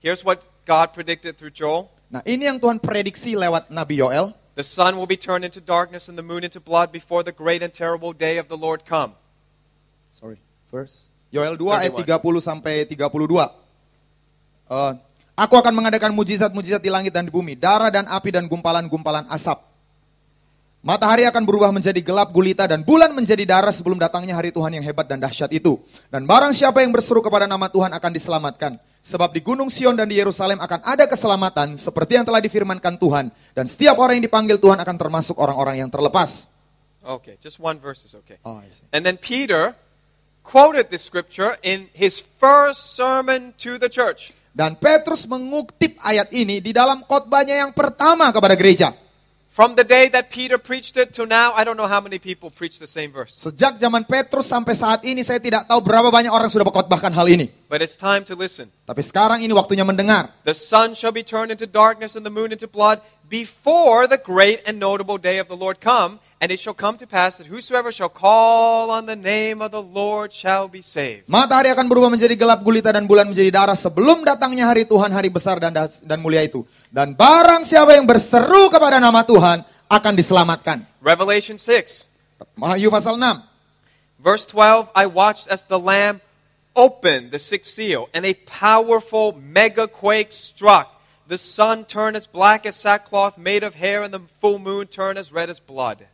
Here's what God predicted through Joel. Nah, ini yang Tuhan prediksi lewat Nabi Yoel. The sun will be turned into darkness and the moon into blood before the great and terrible day of the Lord come. Sorry, verse. Yoel 2 31. ayat 30 sampai 32. Uh, eh, aku akan mengadakan mujizat-mujizat di langit dan di bumi, darah dan api dan gumpalan-gumpalan asap. Matahari akan berubah menjadi gelap gulita dan bulan menjadi darah sebelum datangnya hari Tuhan yang hebat dan dahsyat itu. Dan barang siapa yang berseru kepada nama Tuhan akan diselamatkan. Sebab di gunung Sion dan di Yerusalem akan ada keselamatan seperti yang telah difirmankan Tuhan. Dan setiap orang yang dipanggil Tuhan akan termasuk orang-orang yang terlepas. Okay, just one verse is okay. Oh, I see. And then Peter quoted this scripture in his first sermon to the church. Dan Petrus mengutip ayat ini di dalam khotbahnya yang pertama kepada gereja. From the day that Peter preached it to now, I don't know how many people preach the same verse. Sejak zaman Petrus sampai saat ini saya tidak tahu berapa banyak orang sudah berkhotbahkan hal ini. But it's time to listen. Tapi sekarang ini waktunya mendengar. The sun shall be turned into darkness and the moon into blood before the great and notable day of the Lord come and it shall come to pass that whosoever shall call on the name of the Lord shall be saved. Matahari akan berubah menjadi gelap gulita dan bulan menjadi darah sebelum datangnya hari Tuhan hari besar dan dan mulia itu. Dan barang siapa yang berseru kepada nama Tuhan akan diselamatkan. Revelation 6. Wahyu pasal 6. Verse 12, I watched as the lamb opened the sixth seal and a powerful mega quake struck. The sun turned as black as sackcloth made of hair, and the full moon turned as red as blood.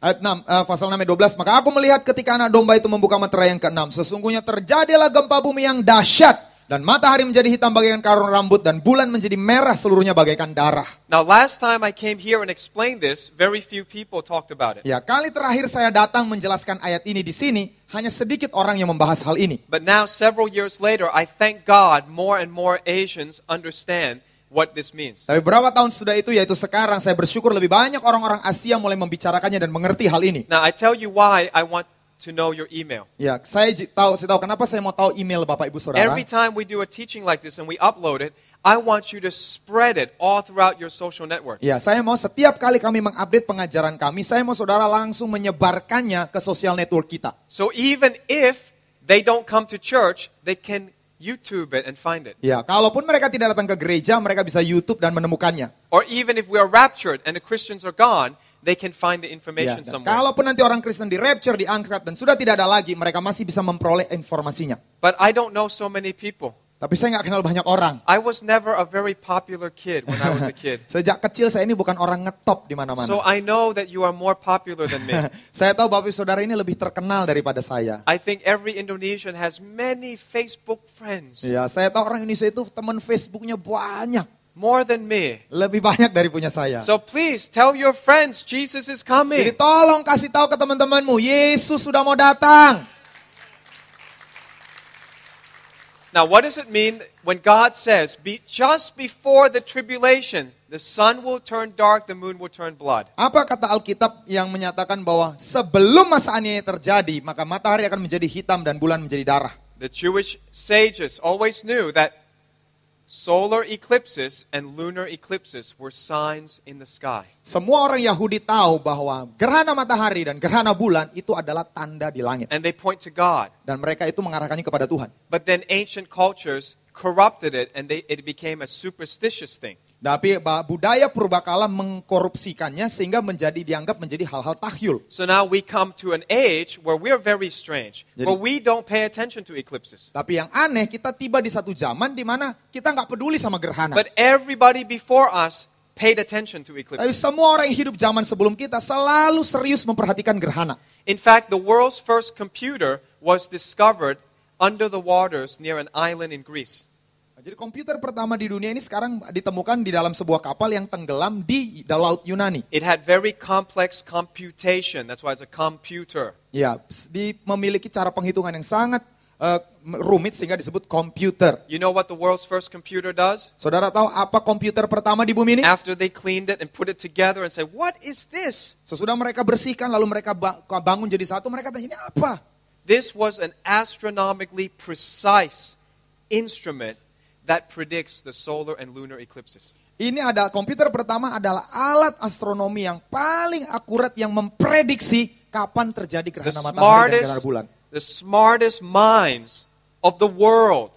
Ayat 6, uh, eh, pasal 6 ayat 12. Maka aku melihat ketika anak domba itu membuka materai yang keenam. Sesungguhnya terjadilah gempa bumi yang dahsyat. Dan matahari menjadi hitam bagaikan karun rambut dan bulan menjadi merah seluruhnya bagaikan darah. Now last time I came here and explained this, very few people talked about it. Ya, kali terakhir saya datang menjelaskan ayat ini di sini, hanya sedikit orang yang membahas hal ini. But now several years later, I thank God more and more Asians understand what this means. Tapi berapa tahun sudah itu yaitu sekarang saya bersyukur lebih banyak orang-orang Asia mulai membicarakannya dan mengerti hal ini. Now I tell you why I want to know your email. Ya, saya tahu saya tahu kenapa saya mau tahu email Bapak Ibu Saudara. Every time we do a teaching like this and we upload it, I want you to spread it all throughout your social network. Ya, saya mau setiap kali kami mengupdate pengajaran kami, saya mau saudara langsung menyebarkannya ke sosial network kita. So even if they don't come to church, they can YouTube it and find it. Ya, kalaupun mereka tidak datang ke gereja, mereka bisa YouTube dan menemukannya. Or even if we are raptured and the Christians are gone, they can find the ya, information ya, somewhere. Kalaupun nanti orang Kristen di rapture, diangkat dan sudah tidak ada lagi, mereka masih bisa memperoleh informasinya. But I don't know so many people. Tapi saya nggak kenal banyak orang. I was never a very popular kid when I was a kid. Sejak kecil saya ini bukan orang ngetop di mana-mana. So I know that you are more popular than me. saya tahu Bapak Saudara ini lebih terkenal daripada saya. I think every Indonesian has many Facebook friends. Ya, saya tahu orang Indonesia itu teman Facebooknya banyak. More than me. Lebih banyak dari punya saya. So please tell your friends Jesus is coming. Jadi tolong kasih tahu ke teman-temanmu, Yesus sudah mau datang. Now, what does it mean when God says, be, just before the tribulation, the sun will turn dark, the moon will turn blood? Apa kata Alkitab yang menyatakan bahwa sebelum masa ini terjadi, maka matahari akan menjadi hitam dan bulan menjadi darah? The Jewish sages always knew that Solar eclipses and lunar eclipses were signs in the sky. Semua orang Yahudi tahu bahwa gerhana matahari dan gerhana bulan itu adalah tanda di langit. And they point to God. Dan mereka itu mengarahkannya kepada Tuhan. But then ancient cultures corrupted it and they, it became a superstitious thing. Tapi budaya purbakala mengkorupsikannya sehingga menjadi dianggap menjadi hal-hal tahyul. So now we come to an age where are very strange, Jadi, where we don't pay attention to eclipses. Tapi yang aneh kita tiba di satu zaman di mana kita nggak peduli sama gerhana. But everybody before us paid attention to eclipses. Tapi semua orang yang hidup zaman sebelum kita selalu serius memperhatikan gerhana. In fact, the world's first computer was discovered under the waters near an island in Greece. Nah, jadi komputer pertama di dunia ini sekarang ditemukan di dalam sebuah kapal yang tenggelam di laut Yunani. It had very complex computation, that's why it's a computer. Ya, di memiliki cara penghitungan yang sangat uh, rumit sehingga disebut komputer. You know what the world's first computer does? Saudara tahu apa komputer pertama di bumi ini? After they cleaned it and put it together and say, "What is this?" Sesudah mereka bersihkan lalu mereka bangun jadi satu, mereka tanya, "Ini apa?" This was an astronomically precise instrument that predicts the solar and lunar eclipses. Ini ada komputer pertama adalah alat astronomi yang paling akurat yang memprediksi kapan terjadi gerhana matahari dan gerhana bulan. The smartest minds of the world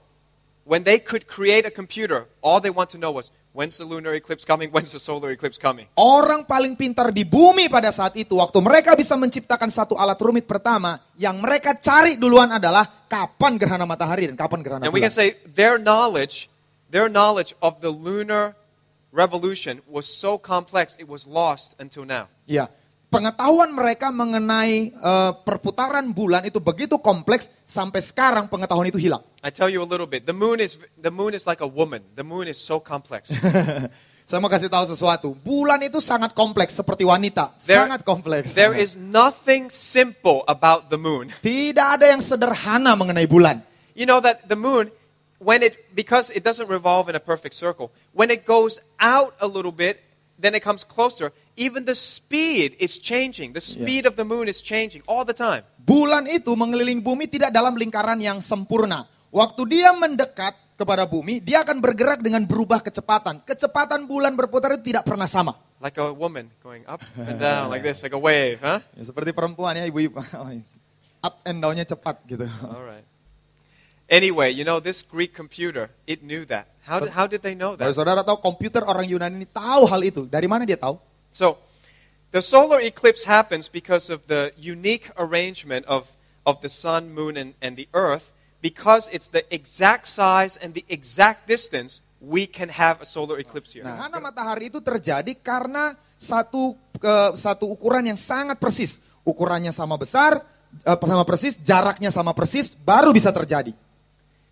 when they could create a computer, all they want to know was When's the lunar eclipse coming? When's the solar eclipse coming? Orang paling pintar di bumi pada saat itu waktu mereka bisa menciptakan satu alat rumit pertama yang mereka cari duluan adalah kapan gerhana matahari dan kapan gerhana bulan. And we can say their knowledge, their knowledge of the lunar revolution was so complex it was lost until now. Ya. Yeah pengetahuan mereka mengenai uh, perputaran bulan itu begitu kompleks sampai sekarang pengetahuan itu hilang. I tell you a little bit. The moon is the moon is like a woman. The moon is so complex. Saya mau kasih tahu sesuatu. Bulan itu sangat kompleks seperti wanita, there, sangat kompleks. There is nothing simple about the moon. Tidak ada yang sederhana mengenai bulan. You know that the moon when it because it doesn't revolve in a perfect circle, when it goes out a little bit, then it comes closer Even the speed is changing. The speed yeah. of the moon is changing all the time. Bulan itu mengelilingi bumi tidak dalam lingkaran yang sempurna. Waktu dia mendekat kepada bumi, dia akan bergerak dengan berubah kecepatan. Kecepatan bulan berputar itu tidak pernah sama. Like a woman going up and down like this, like a wave, huh? Ya, seperti perempuan ya, ibu-ibu. up and down-nya cepat gitu. Alright. Anyway, you know this Greek computer, it knew that. How did, how did they know that? Saudara tahu komputer orang Yunani ini tahu hal itu. Dari mana dia tahu? So, the solar eclipse happens because of the unique arrangement of, of the sun, moon, and, and the earth. Because it's the exact size and the exact distance, we can have a solar eclipse here. Nah, karena matahari itu terjadi karena satu ke eh, satu ukuran yang sangat persis. Ukurannya sama besar, uh, sama persis, jaraknya sama persis, baru bisa terjadi.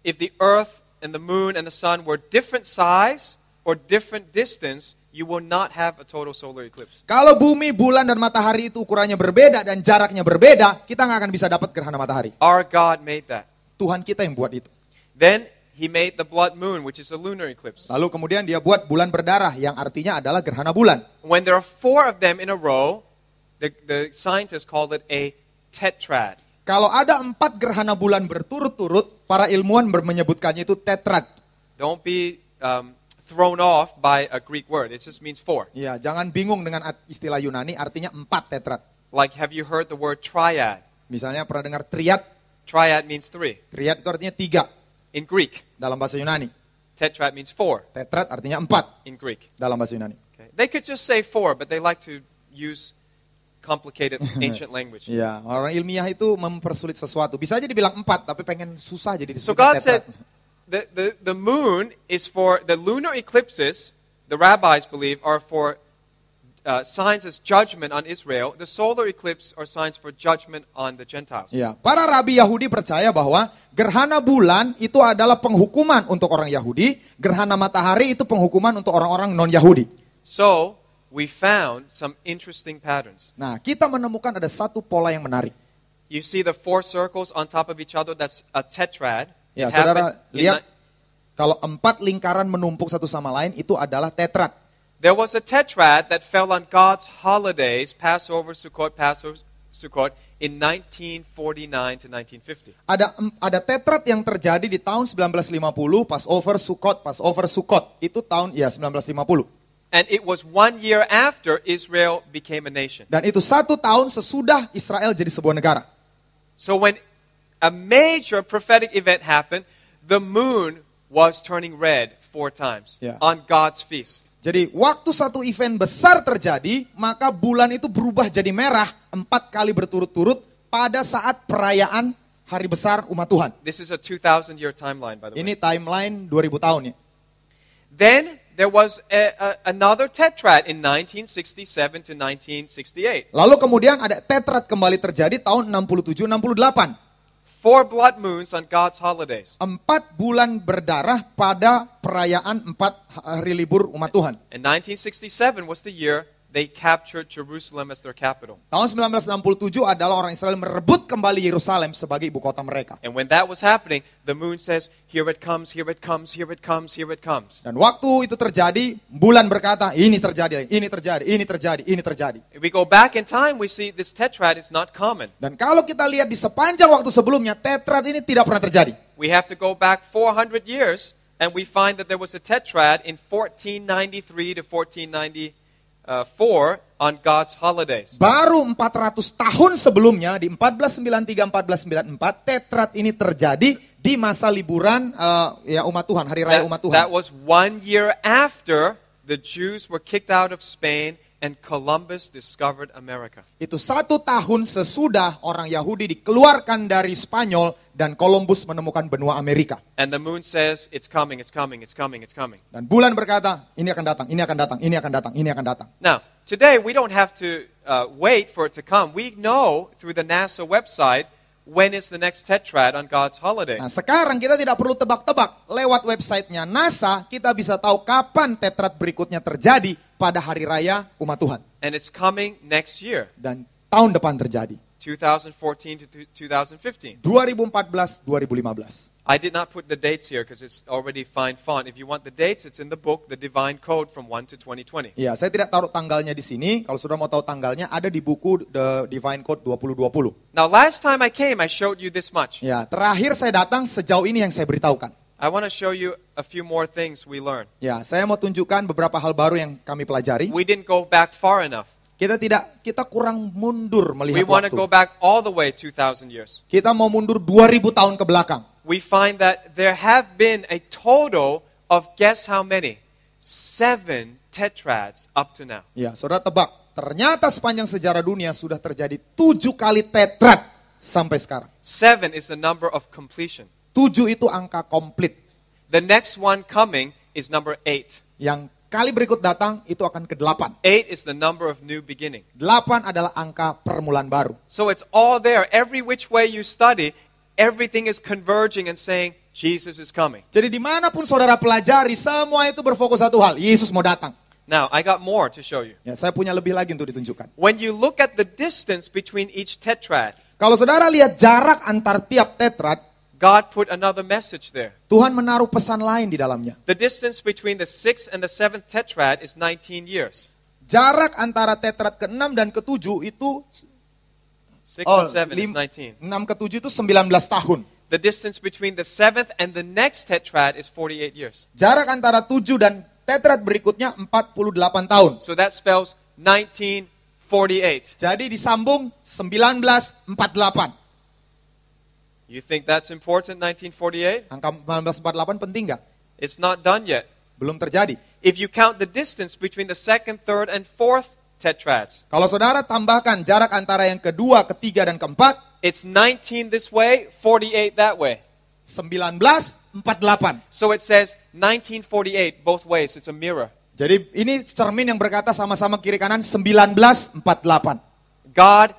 If the earth and the moon and the sun were different size or different distance, you will not have a total solar eclipse. Kalau bumi, bulan, dan matahari itu ukurannya berbeda dan jaraknya berbeda, kita nggak akan bisa dapat gerhana matahari. Our God made that. Tuhan kita yang buat itu. Then he made the blood moon, which is a lunar eclipse. Lalu kemudian dia buat bulan berdarah, yang artinya adalah gerhana bulan. When there are four of them in a row, the, the scientists call it a tetrad. Kalau ada empat gerhana bulan berturut-turut, para ilmuwan menyebutkannya itu tetrad. Don't be um, thrown off by a Greek word. It just means four. Ya, jangan bingung dengan istilah Yunani artinya empat tetrad. Like have you heard the word triad? Misalnya pernah dengar triad? Triad means three. Triad itu artinya tiga. In Greek. Dalam bahasa Yunani. Tetrad means four. Tetrad artinya empat. In Greek. Dalam bahasa Yunani. Okay. They could just say four, but they like to use complicated ancient language. ya, orang ilmiah itu mempersulit sesuatu. Bisa aja dibilang empat, tapi pengen susah jadi disebut so God tetrad. Said, the, the, the moon is for the lunar eclipses, the rabbis believe, are for uh, signs as judgment on Israel. The solar eclipse are signs for judgment on the Gentiles. Ya, para rabi Yahudi percaya bahwa gerhana bulan itu adalah penghukuman untuk orang Yahudi, gerhana matahari itu penghukuman untuk orang-orang non-Yahudi. So, we found some interesting patterns. Nah, kita menemukan ada satu pola yang menarik. You see the four circles on top of each other that's a tetrad. Ya, It saudara lihat kalau empat lingkaran menumpuk satu sama lain itu adalah tetrad. There was a tetrad that fell on God's holidays, Passover, Sukkot, Passover, Sukkot in 1949 to 1950. Ada ada tetrad yang terjadi di tahun 1950 Passover, Sukkot, Passover, Sukkot. Itu tahun ya 1950. And it was one year after Israel became a nation. Dan itu satu tahun sesudah Israel jadi sebuah negara. So when a major prophetic event happened. The moon was turning red four times yeah. on God's feast. Jadi waktu satu event besar terjadi, maka bulan itu berubah jadi merah empat kali berturut-turut pada saat perayaan hari besar umat Tuhan. This is a 2000 year timeline by the way. Ini timeline 2000 tahun ya. Then there was a, a, another tetrad in 1967 to 1968. Lalu kemudian ada tetrad kembali terjadi tahun 67 68. Four blood moons on God's holidays. Empat bulan berdarah pada perayaan empat hari libur umat Tuhan. And 1967 was the year they captured Jerusalem as their capital. Tahun 1967 adalah orang Israel merebut kembali Yerusalem sebagai ibu kota mereka. And when that was happening, the moon says, here it comes, here it comes, here it comes, here it comes. Dan waktu itu terjadi, bulan berkata, ini terjadi, ini terjadi, ini terjadi, ini terjadi. If we go back in time, we see this tetrad is not common. Dan kalau kita lihat di sepanjang waktu sebelumnya, tetrad ini tidak pernah terjadi. We have to go back 400 years and we find that there was a tetrad in 1493 to 1490 Uh, on God's holidays. Baru 400 tahun sebelumnya di 1493 1494 tetrad ini terjadi di masa liburan uh, ya umat Tuhan, hari raya umat Tuhan. That was one year after the Jews were kicked out of Spain and Columbus discovered America. Itu satu tahun sesudah orang Yahudi dikeluarkan dari Spanyol dan Columbus menemukan benua Amerika. And the moon says it's coming, it's coming, it's coming, it's coming. Dan bulan berkata, ini akan datang, ini akan datang, ini akan datang, ini akan datang. Now, today we don't have to uh, wait for it to come. We know through the NASA website When is the next tetrad on God's holiday? Nah, sekarang kita tidak perlu tebak-tebak. Lewat websitenya NASA, kita bisa tahu kapan tetrad berikutnya terjadi pada hari raya umat Tuhan. And it's coming next year. Dan tahun depan terjadi. 2014 2015. 2014 2015. I did not put the dates here because it's already fine font. If you want the dates, it's in the book The Divine Code from 1 to 2020. Ya, saya tidak taruh tanggalnya di sini. Kalau sudah mau tahu tanggalnya ada di buku The Divine Code 2020. Now last time I came I showed you this much. Ya, terakhir saya datang sejauh ini yang saya beritahukan. I want to show you a few more things we learned. Ya, saya mau tunjukkan beberapa hal baru yang kami pelajari. We didn't go back far enough. Kita tidak kita kurang mundur melihat We waktu. go back all the way 2000 years. Kita mau mundur 2000 tahun ke belakang. We find that there have been a total of guess how many? Seven tetrads up to now. Ya, Saudara tebak. Ternyata sepanjang sejarah dunia sudah terjadi tujuh kali tetrad sampai sekarang. Seven is the number of completion. Tujuh itu angka komplit. The next one coming is number eight. Yang Kali berikut datang itu akan ke delapan. Eight is the number of new beginning. Delapan adalah angka permulaan baru. So it's all there. Every which way you study, everything is converging and saying Jesus is coming. Jadi dimanapun saudara pelajari, semua itu berfokus satu hal. Yesus mau datang. Now, I got more to show you. Ya, saya punya lebih lagi untuk ditunjukkan. When you look at the distance between each tetrad. Kalau saudara lihat jarak antar tiap tetrad. God put another message there. Tuhan menaruh pesan lain di dalamnya. The distance between the sixth and the seventh tetrad is 19 years. Jarak antara tetrad ke-6 dan ke-7 itu 6 oh, and 7 is 19. 6 ke 7 itu 19 tahun. The distance between the seventh and the next tetrad is 48 years. Jarak antara 7 dan tetrad berikutnya 48 tahun. So that spells 1948. Jadi disambung 1948. You think that's important 1948? Angka 1948 penting nggak? It's not done yet. Belum terjadi. If you count the distance between the second, third, and fourth tetrads. Kalau saudara tambahkan jarak antara yang kedua, ketiga, dan keempat. It's 19 this way, 48 that way. 19, 48. So it says 1948 both ways. It's a mirror. Jadi ini cermin yang berkata sama-sama kiri kanan 1948. God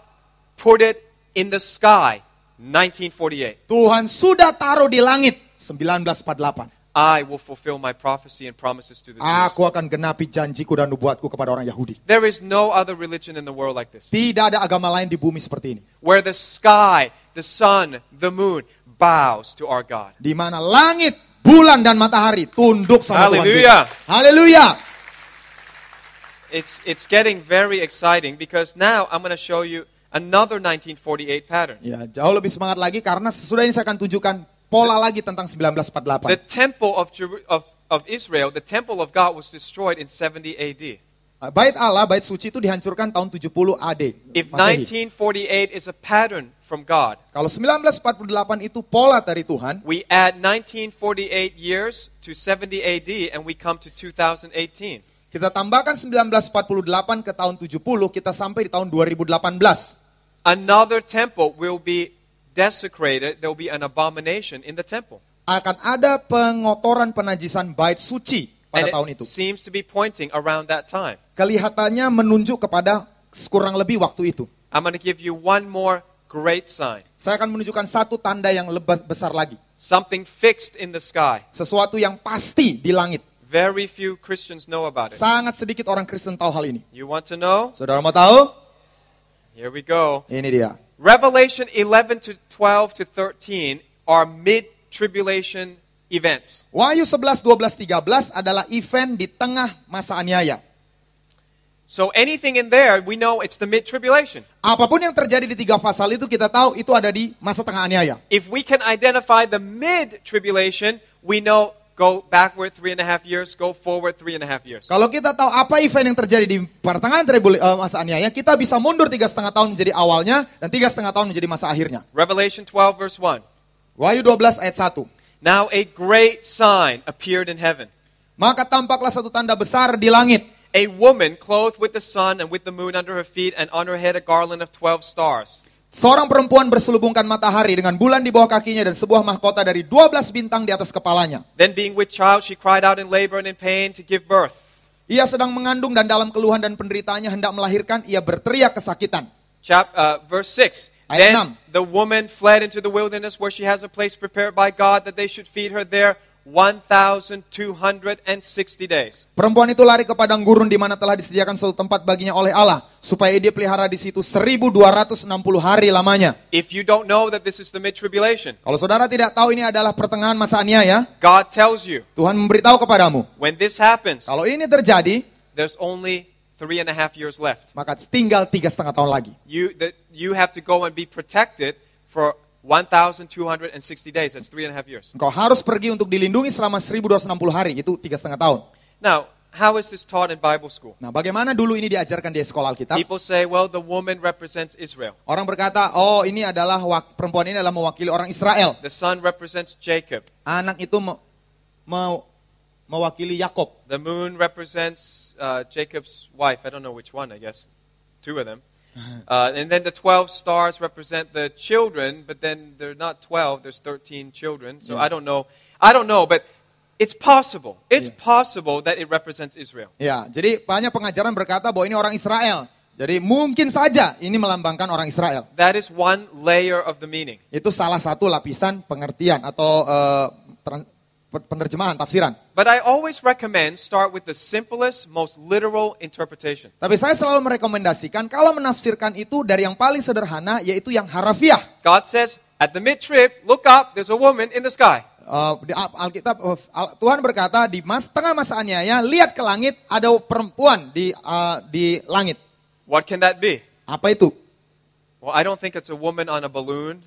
put it in the sky. 1948. Tuhan sudah taruh di langit 1948. I will fulfill my prophecy and promises to the Jews. Aku akan genapi janjiku dan nubuatku kepada orang Yahudi. There is no other religion in the world like this. Tidak ada agama lain di bumi seperti ini. Where the sky, the sun, the moon bows to our God. Di mana langit, bulan dan matahari tunduk sama Hallelujah. Tuhan. Haleluya. Hallelujah. It's it's getting very exciting because now I'm going to show you another 1948 pattern. Ya, jauh lebih semangat lagi karena sesudah ini saya akan tunjukkan pola the, lagi tentang 1948. The temple of, of of Israel, the temple of God was destroyed in 70 AD. Ah, bait Allah, bait suci itu dihancurkan tahun 70 AD. If 1948 is a pattern from God. Kalau 1948 itu pola dari Tuhan. We add 1948 years to 70 AD and we come to 2018. Kita tambahkan 1948 ke tahun 70, kita sampai di tahun 2018 another temple will be desecrated, there will be an abomination in the temple. Akan ada pengotoran penajisan bait suci pada And tahun it itu. Seems to be pointing around that time. Kelihatannya menunjuk kepada kurang lebih waktu itu. I'm going to give you one more great sign. Saya akan menunjukkan satu tanda yang lebih besar lagi. Something fixed in the sky. Sesuatu yang pasti di langit. Very few Christians know about it. Sangat sedikit orang Kristen tahu hal ini. You want to know? Saudara mau tahu? Here we go. Iniriya. Revelation 11 to 12 to 13 are mid tribulation events. Wahyu 11, 12, 13 adalah event di tengah masa aniaya. So anything in there, we know it's the mid tribulation. Apapun yang terjadi di tiga pasal itu kita tahu itu ada di masa tengah aniaya. If we can identify the mid tribulation, we know go backward three and a half years, go forward three and a half years. Kalau kita tahu apa event yang terjadi di pertengahan tribul uh, masa aniaya, kita bisa mundur tiga setengah tahun menjadi awalnya dan tiga setengah tahun menjadi masa akhirnya. Revelation 12 verse 1. Wahyu 12 ayat 1. Now a great sign appeared in heaven. Maka tampaklah satu tanda besar di langit. A woman clothed with the sun and with the moon under her feet and on her head a garland of 12 stars. Seorang perempuan berselubungkan matahari dengan bulan di bawah kakinya dan sebuah mahkota dari 12 bintang di atas kepalanya. Then being with child, she cried out in labor and in pain to give birth. Ia sedang mengandung dan dalam keluhan dan penderitaannya hendak melahirkan, ia berteriak kesakitan. Chap, uh, verse 6. Ayat Then 6. the woman fled into the wilderness where she has a place prepared by God that they should feed her there 1,260 days. Perempuan itu lari ke padang gurun di mana telah disediakan suatu tempat baginya oleh Allah supaya dia pelihara di situ 1260 hari lamanya. If you don't know that this is the mid tribulation. Kalau saudara tidak tahu ini adalah pertengahan masa aniaya, God tells you. Tuhan memberitahu kepadamu. When this happens. Kalau ini terjadi, there's only three and a half years left. Maka tinggal tiga setengah tahun lagi. You that you have to go and be protected for 1260 days, that's three and a half years. Engkau harus pergi untuk dilindungi selama 1260 hari, itu tiga setengah tahun. Now, How is this taught in Bible school? Nah, bagaimana dulu ini diajarkan di sekolah Alkitab? People say, well, the woman represents Israel. Orang berkata, oh, ini adalah perempuan ini adalah mewakili orang Israel. The son represents Jacob. Anak itu me, me, mewakili Yakob. The moon represents uh, Jacob's wife. I don't know which one. I guess two of them. Uh, and then the 12 stars represent the children, but then they're not 12, there's 13 children. So yeah. I don't know. I don't know, but it's possible. It's yeah. possible that it represents Israel. Yeah. jadi banyak pengajaran berkata bahwa ini orang Israel. Jadi mungkin saja ini melambangkan orang Israel. That is one layer of the meaning. Itu salah satu lapisan pengertian atau uh, eh, trans, penerjemahan, tafsiran. But I always recommend start with the simplest, most literal interpretation. Tapi saya selalu merekomendasikan kalau menafsirkan itu dari yang paling sederhana yaitu yang harafiah. God says, at the mid-trip, look up, there's a woman in the sky. Uh, Alkitab uh, Al Tuhan berkata di mas, tengah masa aniaya, lihat ke langit ada perempuan di uh, di langit. What can that be? Apa itu? Well, I don't think it's a woman on a balloon.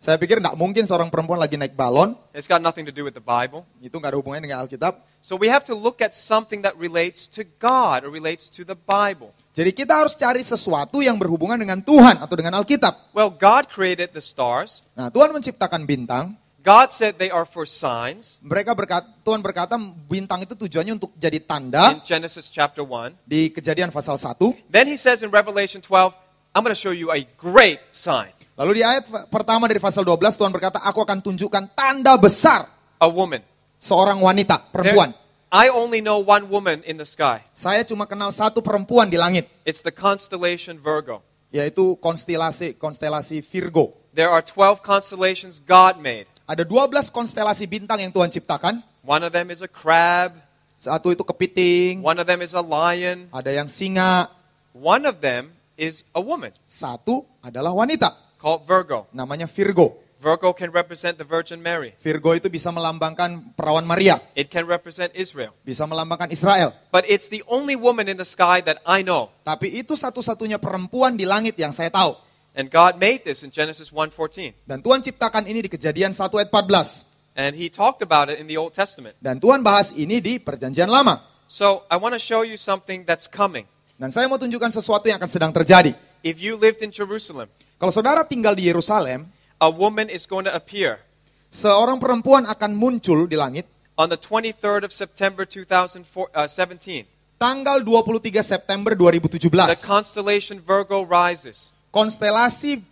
Saya pikir nggak mungkin seorang perempuan lagi naik balon. It's got nothing to do with the Bible. Itu nggak ada hubungannya dengan Alkitab. So we have to look at something that relates to God or relates to the Bible. Jadi kita harus cari sesuatu yang berhubungan dengan Tuhan atau dengan Alkitab. Well, God created the stars. Nah, Tuhan menciptakan bintang. God said they are for signs. Mereka berkata, Tuhan berkata bintang itu tujuannya untuk jadi tanda. In Genesis chapter 1. Di Kejadian pasal 1. Then he says in Revelation 12, I'm going to show you a great sign. Lalu di ayat pertama dari pasal 12 Tuhan berkata, aku akan tunjukkan tanda besar. A woman. Seorang wanita, perempuan. There, I only know one woman in the sky. Saya cuma kenal satu perempuan di langit. It's the constellation Virgo. Yaitu konstelasi konstelasi Virgo. There are 12 constellations God made. Ada 12 konstelasi bintang yang Tuhan ciptakan. One of them is a crab. Satu itu kepiting. One of them is a lion. Ada yang singa. One of them is a woman. Satu adalah wanita. called Virgo. Namanya Virgo. Virgo can represent the Virgin Mary. Virgo itu bisa melambangkan perawan Maria. It can represent Israel. Bisa melambangkan Israel. But it's the only woman in the sky that I know. Tapi itu satu-satunya perempuan di langit yang saya tahu. And God made this in Genesis 1:14. Dan Tuhan ciptakan ini di Kejadian 1 ayat 14. And he talked about it in the Old Testament. Dan Tuhan bahas ini di Perjanjian Lama. So, I want to show you something that's coming. Dan saya mau tunjukkan sesuatu yang akan sedang terjadi. If you lived in Jerusalem, Kalau saudara tinggal di Yerusalem, a woman is going to appear. Seorang perempuan akan muncul di langit on the 23rd of September 2017. Uh, tanggal 23 September 2017. The constellation Virgo rises. Konstelasi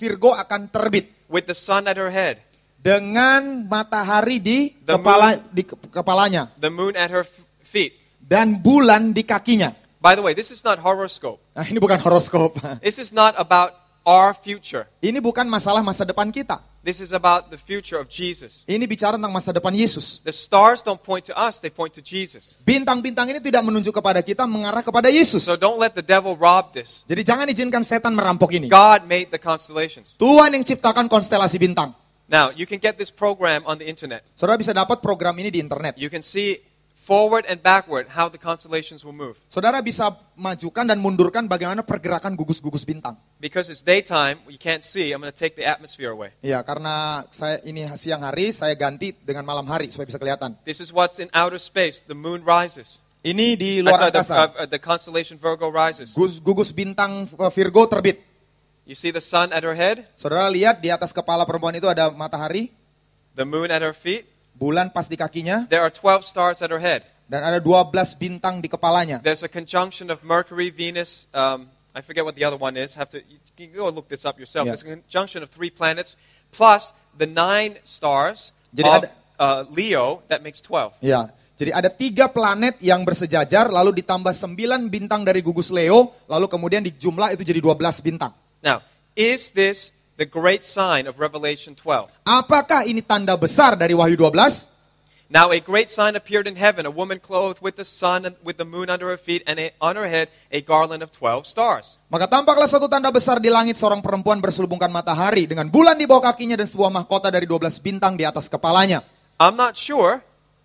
Virgo akan terbit. With the sun at her head. Dengan matahari di the kepala moon, di kepalanya. The moon at her feet. Dan bulan di kakinya. By the way, this is not horoscope. Nah, ini bukan horoskop. This is not about our future. Ini bukan masalah masa depan kita. This is about the future of Jesus. Ini bicara tentang masa depan Yesus. The stars don't point to us, they point to Jesus. Bintang-bintang ini tidak menunjuk kepada kita, mengarah kepada Yesus. So don't let the devil rob this. Jadi jangan izinkan setan merampok ini. God made the constellations. Tuhan yang ciptakan konstelasi bintang. Now, you can get this program on the internet. Saudara bisa dapat program ini di internet. You can see forward and backward how the constellations will move. Saudara bisa majukan dan mundurkan bagaimana pergerakan gugus-gugus bintang. Because it's daytime, you can't see. I'm going to take the atmosphere away. Iya, karena saya ini siang hari, saya ganti dengan malam hari supaya bisa kelihatan. This is what's in outer space. The moon rises. Ini di luar angkasa. The, uh, the constellation Virgo rises. Gugus, gugus bintang uh, Virgo terbit. You see the sun at her head? Saudara lihat di atas kepala perempuan itu ada matahari. The moon at her feet. Bulan pas di kakinya. There are 12 stars at her head. Dan ada 12 bintang di kepalanya. There's a conjunction of Mercury, Venus, um, I forget what the other one is. Have to you go look this up yourself. Yeah. There's a conjunction of three planets plus the nine stars Jadi of ada, uh, Leo that makes 12. Yeah. Jadi ada tiga planet yang bersejajar, lalu ditambah sembilan bintang dari gugus Leo, lalu kemudian dijumlah itu jadi dua belas bintang. Now, is this The great sign of Revelation 12. Apakah ini tanda besar dari Wahyu 12? Now a great sign appeared in heaven, a woman clothed with the sun and with the moon under her feet and a, on her head a garland of 12 stars. Maka tampaklah satu tanda besar di langit seorang perempuan berselubungkan matahari dengan bulan di bawah kakinya dan sebuah mahkota dari 12 bintang di atas kepalanya. I'm not sure.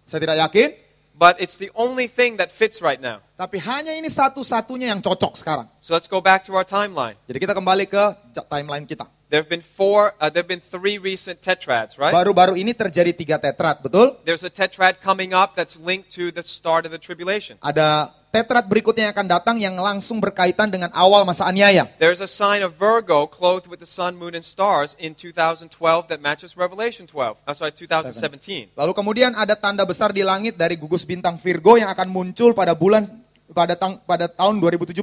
Saya tidak yakin. But it's the only thing that fits right now. Tapi hanya ini satu-satunya yang cocok sekarang. So let's go back to our timeline. Jadi kita kembali ke timeline kita. There have been four, uh, there have been three recent tetrads, right? Baru-baru ini terjadi tiga tetrad, betul? There's a tetrad coming up that's linked to the start of the tribulation. Ada tetrad berikutnya yang akan datang yang langsung berkaitan dengan awal masa aniaya. There's a sign of Virgo clothed with the sun, moon and stars in 2012 that matches Revelation 12. Oh, uh, sorry, 2017. Lalu kemudian ada tanda besar di langit dari gugus bintang Virgo yang akan muncul pada bulan pada, tang, pada tahun 2017.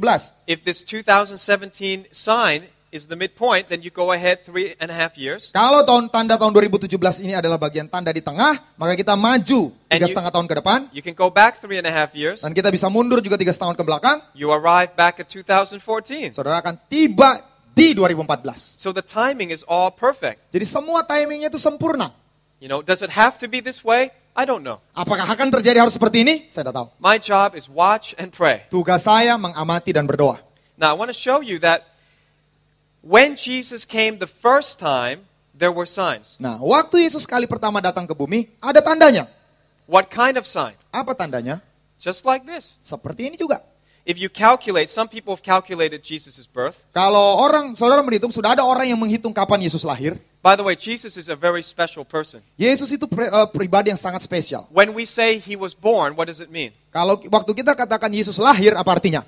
If this 2017 sign is the midpoint, then you go ahead three and a half years. Kalau tahun tanda tahun 2017 ini adalah bagian tanda di tengah, maka kita maju tiga setengah tahun ke depan. You can go back three and a half years. Dan kita bisa mundur juga tiga setengah tahun ke belakang. You arrive back at 2014. Saudara akan tiba di 2014. So the timing is all perfect. Jadi semua timingnya itu sempurna. You know, does it have to be this way? I don't know. Apakah akan terjadi harus seperti ini? Saya tidak tahu. My job is watch and pray. Tugas saya mengamati dan berdoa. Now I want to show you that When Jesus came the first time, there were signs. Nah, waktu Yesus kali pertama datang ke bumi, ada tandanya. What kind of sign? Apa tandanya? Just like this. Seperti ini juga. If you calculate, some people have calculated Jesus' birth. Kalau orang saudara menghitung, sudah ada orang yang menghitung kapan Yesus lahir. By the way, Jesus is a very special person. Yesus itu pri, uh, eh, pribadi yang sangat spesial. When we say he was born, what does it mean? Kalau waktu kita katakan Yesus lahir, apa artinya?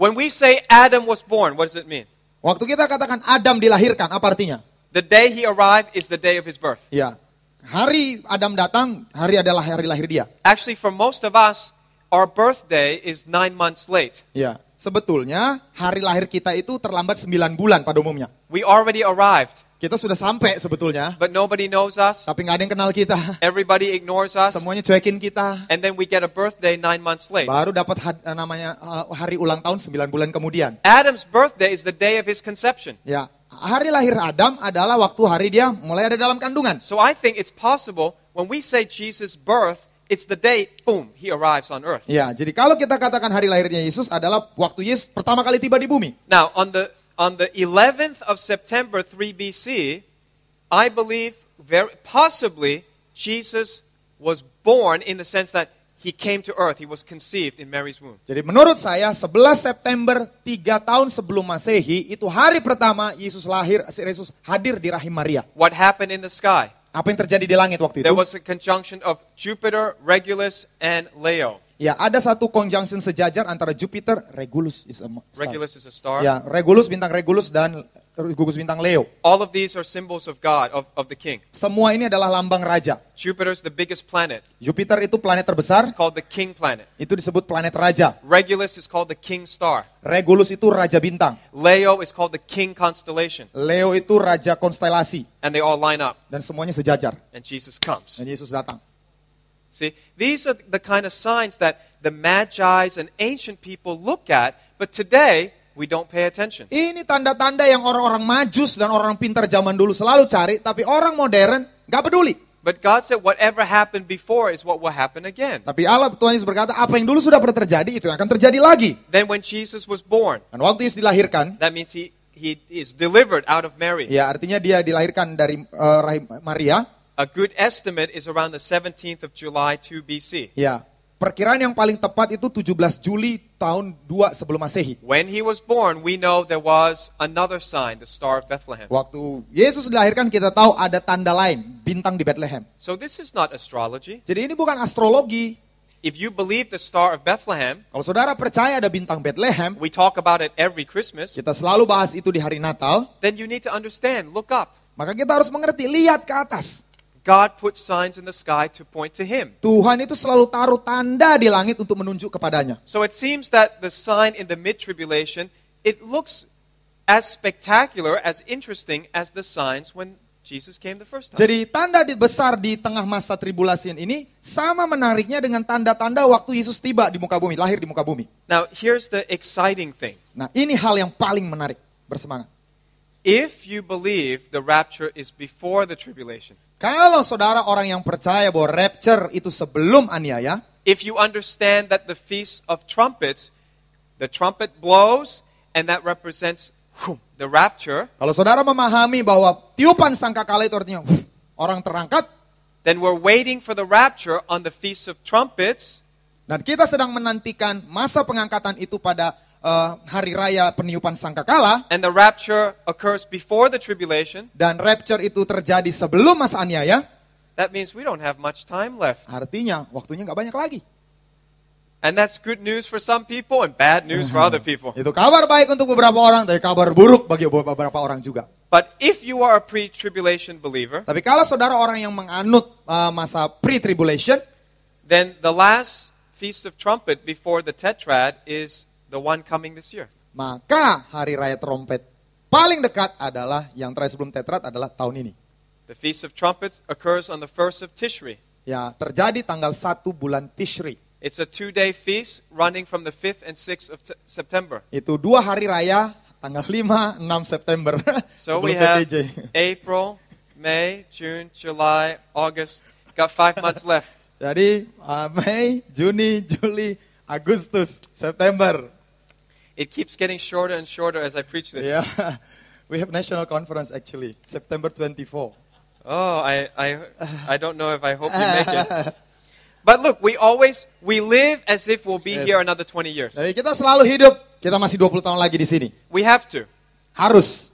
When we say Adam was born, what does it mean? Waktu kita katakan Adam dilahirkan, apa artinya? The day he arrived is the day of his birth. Ya. Hari Adam datang, hari adalah hari lahir dia. Actually for most of us, our birthday is nine months late. Ya. Sebetulnya hari lahir kita itu terlambat 9 bulan pada umumnya. We already arrived. Kita sudah sampai sebetulnya. But nobody knows us. Tapi nggak ada yang kenal kita. Everybody ignores us. Semuanya cuekin kita. And then we get a birthday nine months late. Baru dapat had, eh, namanya eh, hari ulang tahun 9 bulan kemudian. Adam's birthday is the day of his conception. Ya. Hari lahir Adam adalah waktu hari dia mulai ada dalam kandungan. So I think it's possible when we say Jesus' birth It's the day, boom, he arrives on earth. Ya, jadi kalau kita katakan hari lahirnya Yesus adalah waktu Yesus pertama kali tiba di bumi. Now, on the on the 11th of September 3 BC, I believe very possibly Jesus was born in the sense that he came to earth, he was conceived in Mary's womb. Jadi menurut saya 11 September 3 tahun sebelum Masehi itu hari pertama Yesus lahir Yesus hadir di rahim Maria. What happened in the sky? Apa yang terjadi di langit waktu itu? There was a conjunction of Jupiter, Regulus and Leo. Ya, ada satu conjunction sejajar antara Jupiter, Regulus is a star. Regulus is a star. Ya, Regulus bintang Regulus dan gugus bintang Leo. All of these are symbols of God, of, of the king. Semua ini adalah lambang raja. Jupiter is the biggest planet. Jupiter itu planet terbesar. It's called the king planet. Itu disebut planet raja. Regulus is called the king star. Regulus itu raja bintang. Leo is called the king constellation. Leo itu raja konstelasi. And they all line up. Dan semuanya sejajar. And Jesus comes. Dan Yesus datang. See, these are the kind of signs that the Magi's and ancient people look at, but today we don't pay attention. Ini tanda-tanda yang orang-orang majus dan orang pintar zaman dulu selalu cari, tapi orang modern nggak peduli. But God said whatever happened before is what will happen again. Tapi Allah Tuhan Yesus berkata apa yang dulu sudah pernah terjadi itu akan terjadi lagi. Then when Jesus was born. Dan waktu Yesus dilahirkan. That means he he is delivered out of Mary. Ya, artinya dia dilahirkan dari uh, rahim Maria. A good estimate is around the 17th of July 2 BC. Ya. Perkiraan yang paling tepat itu 17 Juli tahun 2 sebelum Masehi. When he was born, we know there was another sign, the star of Bethlehem. Waktu Yesus dilahirkan kita tahu ada tanda lain, bintang di Bethlehem. So this is not astrology. Jadi ini bukan astrologi. If you believe the star of Bethlehem, kalau saudara percaya ada bintang Bethlehem, we talk about it every Christmas. Kita selalu bahas itu di hari Natal. Then you need to understand, look up. Maka kita harus mengerti, lihat ke atas. God put signs in the sky to point to him. Tuhan itu selalu taruh tanda di langit untuk menunjuk kepadanya. So it seems that the sign in the mid tribulation it looks as spectacular as interesting as the signs when Jesus came the first time. Jadi tanda di besar di tengah masa tribulasi ini sama menariknya dengan tanda-tanda waktu Yesus tiba di muka bumi, lahir di muka bumi. Now here's the exciting thing. Nah, ini hal yang paling menarik. Bersemangat. If you believe the rapture is before the tribulation. Kalau saudara orang yang percaya bahwa rapture itu sebelum aniaya. If you understand that the feast of trumpets, the trumpet blows and that represents the rapture. Kalau saudara memahami bahwa tiupan sangkakala itu artinya orang terangkat. Then we're waiting for the rapture on the feast of trumpets. Dan kita sedang menantikan masa pengangkatan itu pada uh, hari raya peniupan sangkakala. And the rapture occurs before the tribulation. Dan rapture itu terjadi sebelum masa aniaya. That means we don't have much time left. Artinya waktunya nggak banyak lagi. And that's good news for some people and bad news for other people. Itu kabar baik untuk beberapa orang, tapi kabar buruk bagi beberapa orang juga. But if you are a pre-tribulation believer, tapi kalau saudara orang yang menganut uh, masa pre-tribulation, then the last Feast of Trumpet before the Tetrad is the one coming this year. Maka hari raya trompet paling dekat adalah yang terakhir sebelum Tetrad adalah tahun ini. The Feast of Trumpets occurs on the first of Tishri. Ya, terjadi tanggal 1 bulan Tishri. It's a two-day feast running from the 5th and 6th of September. Itu dua hari raya tanggal 5, 6 September. so we have PJ. April, May, June, July, August. Got five months left. Jadi uh, Mei, Juni, Juli, Agustus, September. It keeps getting shorter and shorter as I preach this. Yeah. We have national conference actually, September 24. Oh, I, I, I don't know if I hope you make it. But look, we always we live as if we'll be yes. here another 20 years. Jadi kita selalu hidup, kita masih 20 tahun lagi di sini. We have to. Harus.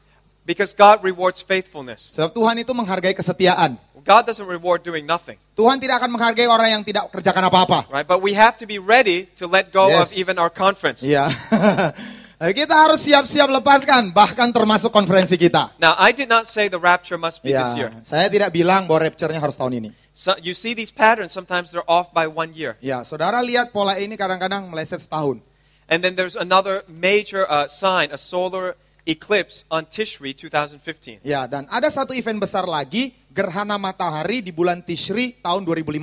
Because God rewards faithfulness. Sebab Tuhan itu menghargai kesetiaan. God doesn't reward doing nothing. Tuhan tidak akan menghargai orang yang tidak kerjakan apa-apa. Right, but we have to be ready to let go yes. of even our conference. Yeah. Kita harus siap-siap lepaskan bahkan termasuk konferensi kita. Now, I did not say the rapture must be ya, this year. Saya tidak bilang bahwa rapture-nya harus tahun ini. So, you see these patterns sometimes they're off by one year. Ya, saudara lihat pola ini kadang-kadang meleset setahun. And then there's another major uh, sign, a solar eclipse on Tishri 2015. Ya, dan ada satu event besar lagi gerhana matahari di bulan Tishri tahun 2015.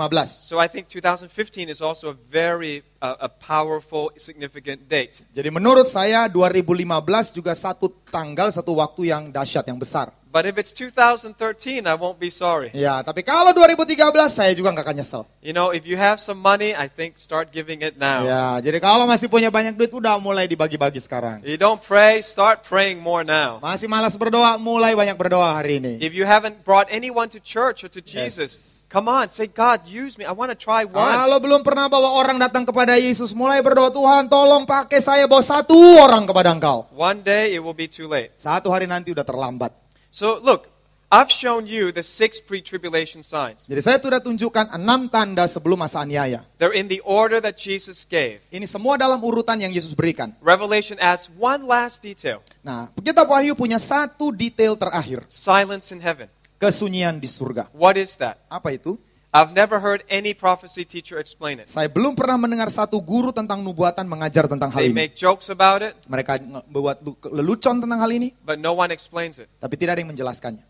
So I think 2015 is also a very uh, a powerful significant date. Jadi menurut saya 2015 juga satu tanggal satu waktu yang dahsyat yang besar. But if it's 2013, I won't be sorry. Ya, tapi kalau 2013 saya juga nggak akan nyesel. You know, if you have some money, I think start giving it now. Ya, jadi kalau masih punya banyak duit udah mulai dibagi-bagi sekarang. You don't pray, start praying more now. Masih malas berdoa, mulai banyak berdoa hari ini. If you haven't brought anyone someone to church or to Jesus. Yes. Come on, say God, use me. I want to try once. Kalau belum pernah bawa orang datang kepada Yesus, mulai berdoa Tuhan, tolong pakai saya bawa satu orang kepada Engkau. One day it will be too late. Satu hari nanti udah terlambat. So look, I've shown you the six pre-tribulation signs. Jadi saya sudah tunjukkan enam tanda sebelum masa aniaya. They're in the order that Jesus gave. Ini semua dalam urutan yang Yesus berikan. Revelation adds one last detail. Nah, kitab Wahyu punya satu detail terakhir. Silence in heaven. Kesunyian di surga. What is that? Apa itu? I've never heard any prophecy teacher explain it. Saya belum pernah mendengar satu guru tentang nubuatan mengajar tentang hal They ini. make jokes about it. Mereka buat lelucon tentang hal ini. But no one explains it. Tapi tidak ada yang menjelaskannya.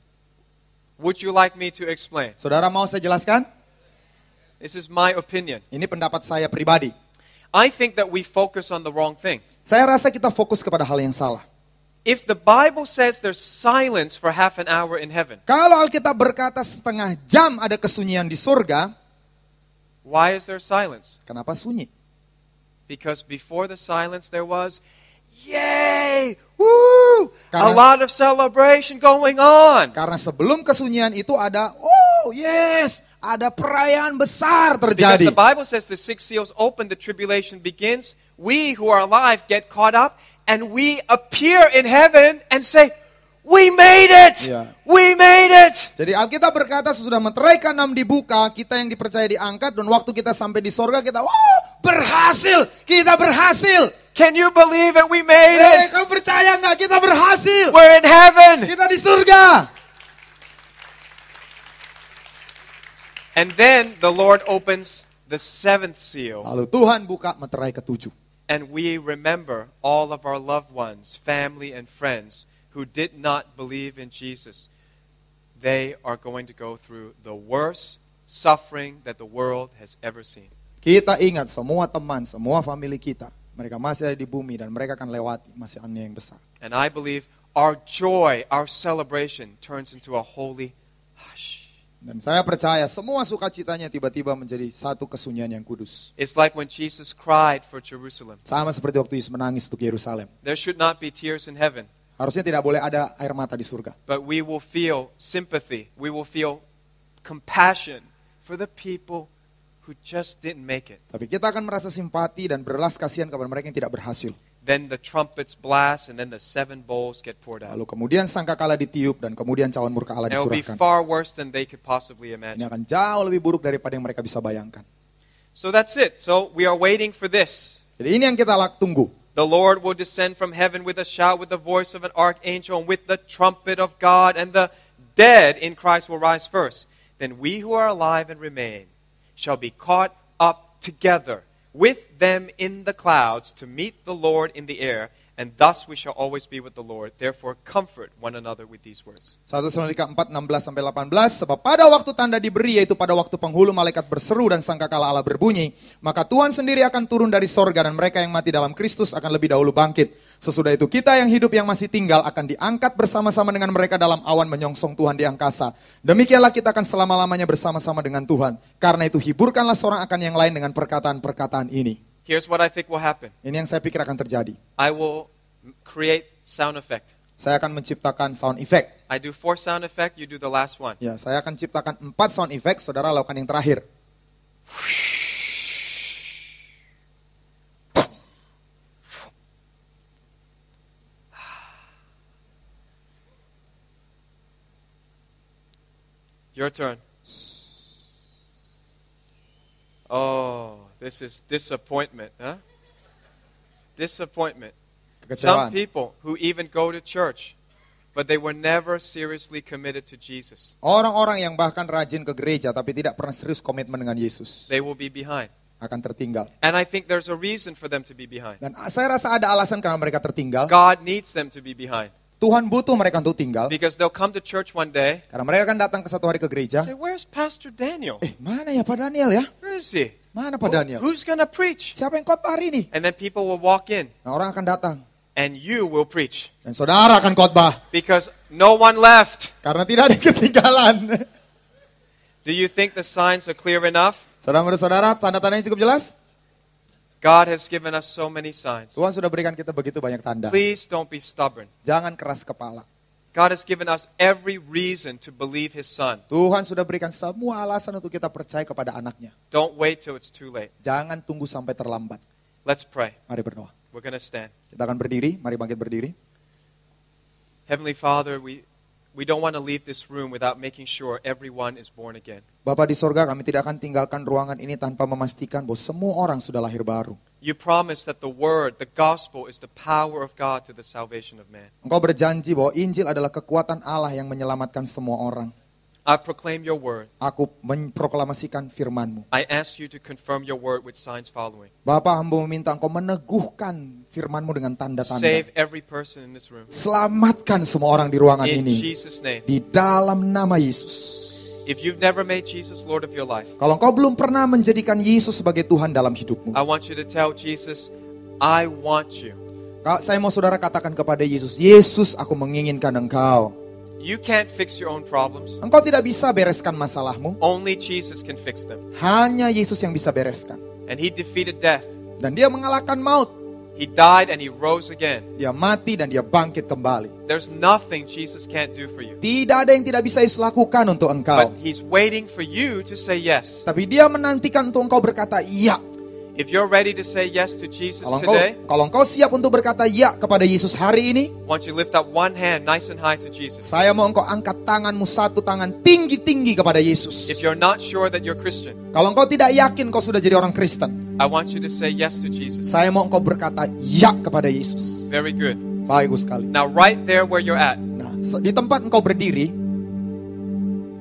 Would you like me to explain? Saudara mau saya jelaskan? This is my opinion. Ini pendapat saya pribadi. I think that we focus on the wrong thing. Saya rasa kita fokus kepada hal yang salah. If the Bible says there's silence for half an hour in heaven. Kalau Alkitab berkata setengah jam ada kesunyian di surga, why is there silence? Kenapa sunyi? Because before the silence there was yay, woo, karena, a lot of celebration going on. Karena sebelum kesunyian itu ada oh yes, ada perayaan besar terjadi. Because the Bible says the six seals open, the tribulation begins. We who are alive get caught up and we appear in heaven and say, We made it. Yeah. We made it. Jadi Alkitab berkata sesudah meterai enam dibuka, kita yang dipercaya diangkat dan waktu kita sampai di sorga kita, oh berhasil, kita berhasil. Can you believe that We made hey, it. kau percaya nggak kita berhasil? We're in heaven. Kita di surga. And then the Lord opens the seventh seal. Lalu Tuhan buka meterai ketujuh. and we remember all of our loved ones, family, and friends who did not believe in Jesus, they are going to go through the worst suffering that the world has ever seen. Kita ingat semua teman, semua family kita, mereka masih ada di bumi dan mereka akan lewati masih yang besar. And I believe our joy, our celebration turns into a holy Dan saya percaya semua sukacitanya tiba-tiba menjadi satu kesunyian yang kudus. It's like when Jesus cried for Jerusalem. Sama seperti waktu Yesus menangis untuk Yerusalem. There should not be tears in heaven. Harusnya tidak boleh ada air mata di surga. But we will feel sympathy. We will feel compassion for the people who just didn't make it. Tapi kita akan merasa simpati dan berlas kasihan kepada mereka yang tidak berhasil. then the trumpets blast and then the seven bowls get poured out. Lalu kemudian sangkakala ditiup dan kemudian cawan murka Allah dicurahkan. It will be far worse than they could possibly imagine. Ini akan jauh lebih buruk daripada yang mereka bisa bayangkan. So that's it. So we are waiting for this. Jadi ini yang kita tunggu. The Lord will descend from heaven with a shout, with the voice of an archangel, and with the trumpet of God, and the dead in Christ will rise first. Then we who are alive and remain shall be caught up together with them in the clouds to meet the Lord in the air, and thus we shall always be with the Lord. Therefore comfort one another with these words. 1 Tesalonika 4 16 18 sebab pada waktu tanda diberi yaitu pada waktu penghulu malaikat berseru dan sangkakala Allah berbunyi, maka Tuhan sendiri akan turun dari sorga dan mereka yang mati dalam Kristus akan lebih dahulu bangkit. Sesudah itu kita yang hidup yang masih tinggal akan diangkat bersama-sama dengan mereka dalam awan menyongsong Tuhan di angkasa. Demikianlah kita akan selama-lamanya bersama-sama dengan Tuhan. Karena itu hiburkanlah seorang akan yang lain dengan perkataan-perkataan ini. Here's what I think will happen. Ini yang saya pikir akan terjadi. I will create sound effect. Saya akan menciptakan sound effect. I do four sound effect, you do the last one. Ya, saya akan ciptakan empat sound effect, saudara lakukan yang terakhir. Your turn. Oh. This is disappointment, huh? Disappointment. Some people who even go to church, but they were never seriously committed to Jesus. Orang-orang yang bahkan rajin ke gereja tapi tidak pernah serius komitmen dengan Yesus. They will be behind. akan tertinggal. And I think there's a reason for them to be behind. Dan saya rasa ada alasan karena mereka tertinggal. God needs them to be behind. Tuhan butuh mereka untuk tinggal. Because they'll come to church one day. Karena mereka akan datang ke satu hari ke gereja. Say, where's Pastor Daniel? Eh, mana ya Pak Daniel ya? Where is he? Mana Pak Daniel? who's gonna preach? Siapa yang khotbah hari ini? And then people will walk in. Nah, orang akan datang. And you will preach. Dan saudara akan khotbah. Because no one left. Karena tidak ada ketinggalan. Do you think the signs are clear enough? Saudara-saudara, tanda-tandanya cukup jelas? God has given us so many signs. Tuhan sudah berikan kita begitu banyak tanda. Please don't be stubborn. Jangan keras kepala. God has given us every reason to believe his son. Tuhan sudah berikan semua alasan untuk kita percaya kepada anaknya. Don't wait till it's too late. Jangan tunggu sampai terlambat. Let's pray. Mari berdoa. We're going to stand. Kita akan berdiri, mari bangkit berdiri. Heavenly Father, we we don't want to leave this room without making sure everyone is born again. Bapa di sorga, kami tidak akan tinggalkan ruangan ini tanpa memastikan bahwa semua orang sudah lahir baru. You promise that the word, the gospel is the power of God to the salvation of man. Engkau berjanji bahwa Injil adalah kekuatan Allah yang menyelamatkan semua orang. I proclaim your word. Aku memproklamasikan firmanmu. I ask you to confirm your word with signs following. Bapa hamba meminta engkau meneguhkan firmanmu dengan tanda-tanda. Save every person in this room. Selamatkan semua orang di ruangan in ini. In Jesus name. Di dalam nama Yesus. If you've never made Jesus Lord of your life, kalau engkau belum pernah menjadikan Yesus sebagai Tuhan dalam hidupmu, I want you to tell Jesus, I want you. Saya mau saudara katakan kepada Yesus, Yesus, aku menginginkan engkau. You can't fix your own problems. Engkau tidak bisa bereskan masalahmu. Only Jesus can fix them. Hanya Yesus yang bisa bereskan. And he defeated death. Dan dia mengalahkan maut. He died and he rose again. Dia mati dan dia bangkit kembali. There's nothing Jesus can't do for you. Tidak ada yang tidak bisa Yesus lakukan untuk engkau. But he's waiting for you to say yes. Tapi dia menantikan untuk engkau berkata iya. If you're ready to say yes to Jesus kalau engkau, today, kalau engkau siap untuk berkata ya kepada Yesus hari ini, want you lift up one hand nice and high to Jesus. Saya mau engkau angkat tanganmu satu tangan tinggi-tinggi kepada Yesus. If you're not sure that you're Christian, kalau engkau tidak yakin kau sudah jadi orang Kristen, I want you to say yes to Jesus. Saya mau engkau berkata ya kepada Yesus. Very good. Bagus sekali. Now right there where you're at. Nah, di tempat engkau berdiri,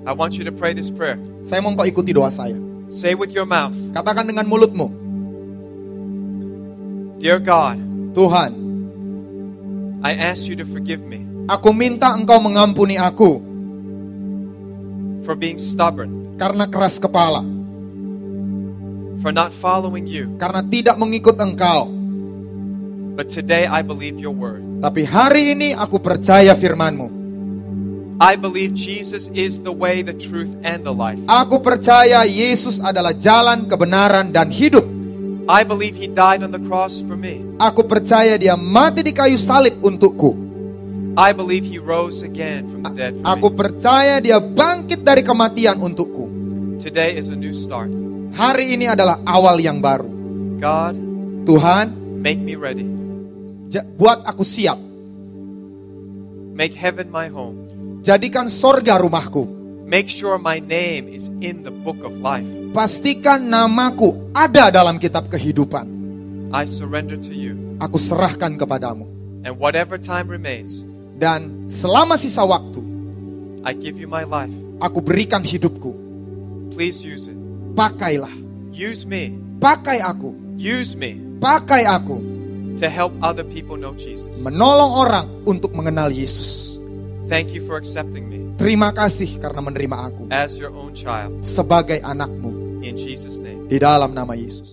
I want you to pray this prayer. Saya mau engkau ikuti doa saya. Say with your mouth. Katakan dengan mulutmu. Dear God, Tuhan, I ask you to forgive me. Aku minta engkau mengampuni aku for being stubborn. Karena keras kepala. For not following you. Karena tidak mengikut engkau. But today I believe your word. Tapi hari ini aku percaya firmanmu. I believe Jesus is the way, the truth, and the life. Aku percaya Yesus adalah jalan, kebenaran, dan hidup. I believe he died on the cross for me. Aku percaya dia mati di kayu salib untukku. I believe he rose again from the dead for Aku me. percaya dia bangkit dari kematian untukku. Today is a new start. Hari ini adalah awal yang baru. God, Tuhan, make me ready. Buat aku siap. Make heaven my home. Jadikan sorga rumahku. Make sure my name is in the book of life. Pastikan namaku ada dalam kitab kehidupan. I surrender to you. Aku serahkan kepadamu. And whatever time remains. Dan selama sisa waktu. I give you my life. Aku berikan hidupku. Please use it. Pakailah. Use me. Pakai aku. Use me. Pakai aku. To help other people know Jesus. Menolong orang untuk mengenal Yesus. Thank you for accepting me. Terima kasih karena menerima aku. As your own child. Sebagai anakmu. In Jesus name. Di dalam nama Yesus.